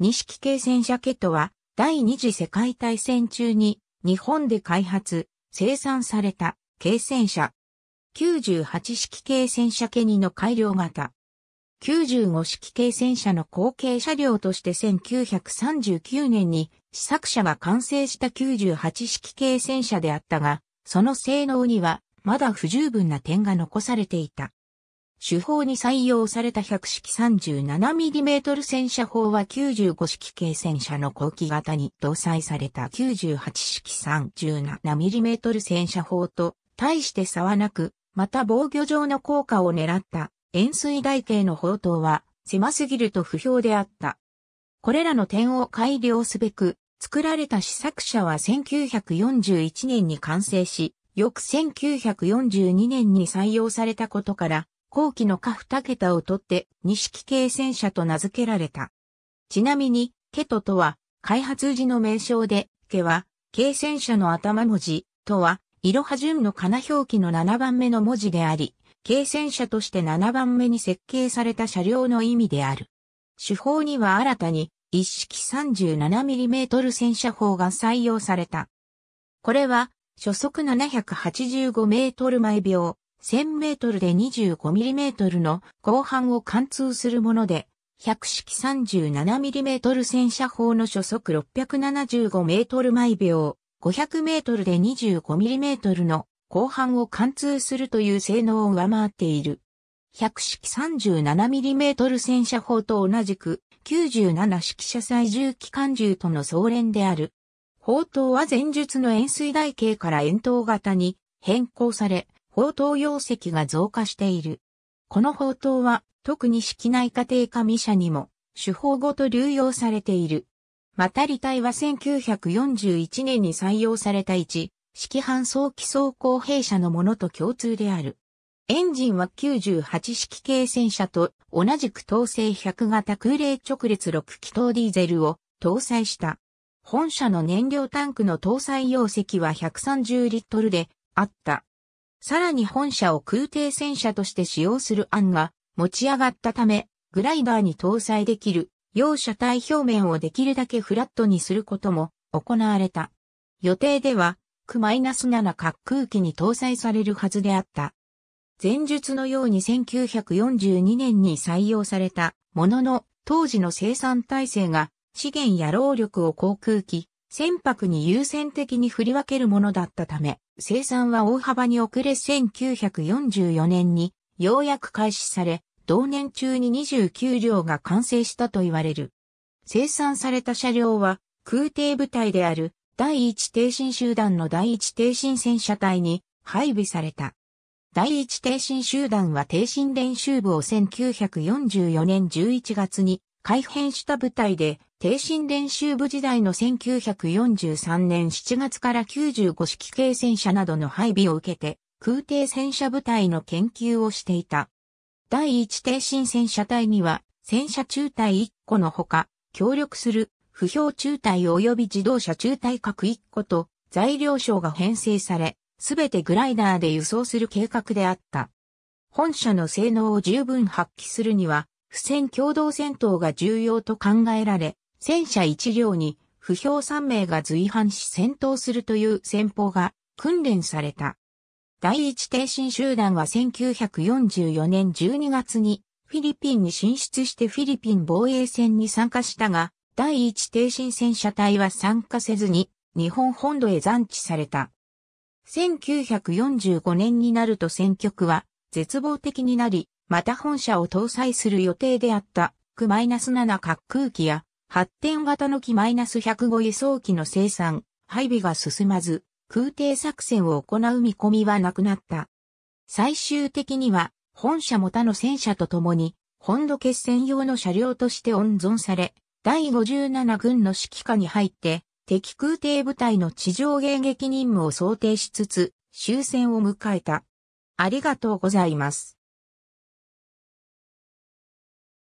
錦系戦車ケとトは、第二次世界大戦中に日本で開発、生産された軽戦車。98式軽戦車ケニの改良型。95式軽戦車の後継車両として1939年に試作車が完成した98式軽戦車であったが、その性能にはまだ不十分な点が残されていた。手法に採用された100式 37mm 戦車砲は95式軽戦車の後期型に搭載された98式 37mm 戦車砲と対して差はなく、また防御上の効果を狙った円錐台形の砲塔は狭すぎると不評であった。これらの点を改良すべく、作られた試作車は1941年に完成し、翌1942年に採用されたことから、後期の下二桁を取って、式系戦車と名付けられた。ちなみに、ケトとは、開発時の名称で、ケは、軽戦車の頭文字、とは、いろは順のかな表記の7番目の文字であり、軽戦車として7番目に設計された車両の意味である。手法には新たに、一式 37mm 戦車砲が採用された。これは、初速 785m 毎秒、1000メートルで25ミリメートルの後半を貫通するもので、百式37ミリメートル戦車砲の初速675メートル毎秒、500メートルで25ミリメートルの後半を貫通するという性能を上回っている。百式 37mm 戦車砲と同じく97式車載重機関銃との総連である。砲塔は前述の円錐台形から円筒型に変更され、砲塔容積が増加している。この砲塔は特に式内家庭科未社にも手法ごと流用されている。また理体は1941年に採用された一、式搬送機装甲兵車のものと共通である。エンジンは98式系戦車と同じく統制100型空冷直列6気筒ディーゼルを搭載した。本社の燃料タンクの搭載容積は130リットルであった。さらに本社を空挺戦車として使用する案が持ち上がったため、グライダーに搭載できる、用車体表面をできるだけフラットにすることも行われた。予定では、Q-7 滑空機に搭載されるはずであった。前述のように1942年に採用されたものの当時の生産体制が資源や労力を航空機、船舶に優先的に振り分けるものだったため、生産は大幅に遅れ1944年にようやく開始され、同年中に29両が完成したと言われる。生産された車両は空挺部隊である第一挺身集団の第一挺身戦車隊に配備された。第一挺身集団は挺身練習部を1944年11月に改編した部隊で低身練習部時代の1943年7月から95式軽戦車などの配備を受けて、空挺戦車部隊の研究をしていた。第1低身戦車隊には、戦車中隊1個のほか、協力する不評中隊及び自動車中隊各1個と材料省が編成され、すべてグライダーで輸送する計画であった。本社の性能を十分発揮するには、不戦共同戦闘が重要と考えられ、戦車1両に不評3名が随伴し戦闘するという戦法が訓練された。第一挺身集団は1944年12月にフィリピンに進出してフィリピン防衛戦に参加したが、第一挺身戦車隊は参加せずに日本本土へ残地された。1945年になると戦局は絶望的になり、また本社を搭載する予定であった Q-7 滑空機や発展型の機 -105 輸送機の生産、配備が進まず、空挺作戦を行う見込みはなくなった。最終的には、本社も他の戦車と共に、本土決戦用の車両として温存され、第57軍の指揮下に入って、敵空挺部隊の地上迎撃任務を想定しつつ、終戦を迎えた。ありがとうございます。